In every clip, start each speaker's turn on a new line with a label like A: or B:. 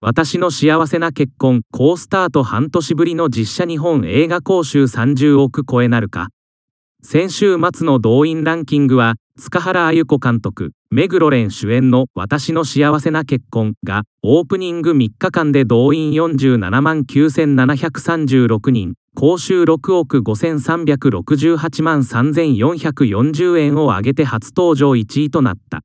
A: 私の幸せな結婚、好スタート半年ぶりの実写日本映画講習30億超えなるか。先週末の動員ランキングは、塚原あゆ子監督、目黒蓮主演の私の幸せな結婚が、オープニング3日間で動員47万9736人、講習6億5368万3440円を上げて初登場1位となった。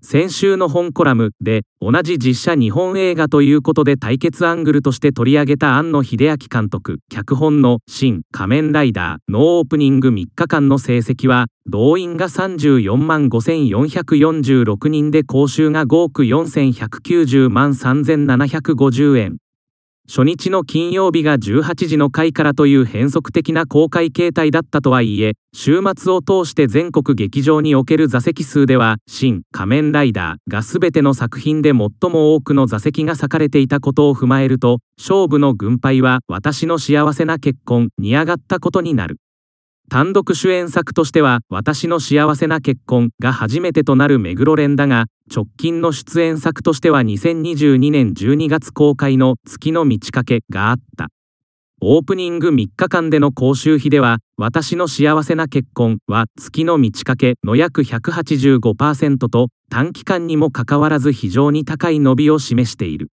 A: 先週の本コラムで同じ実写日本映画ということで対決アングルとして取り上げた庵野秀明監督脚本の「新仮面ライダー」のオープニング3日間の成績は動員が34万5446人で講習が5億4190万3750円初日の金曜日が18時の回からという変則的な公開形態だったとはいえ、週末を通して全国劇場における座席数では、新仮面ライダーが全ての作品で最も多くの座席が割かれていたことを踏まえると、勝負の軍配は私の幸せな結婚に上がったことになる。単独主演作としては「私の幸せな結婚」が初めてとなる目黒蓮だが直近の出演作としては2022年12月公開の「月の満ち欠け」があったオープニング3日間での講習費では「私の幸せな結婚」は月の満ち欠けの約185%と短期間にもかかわらず非常に高い伸びを示している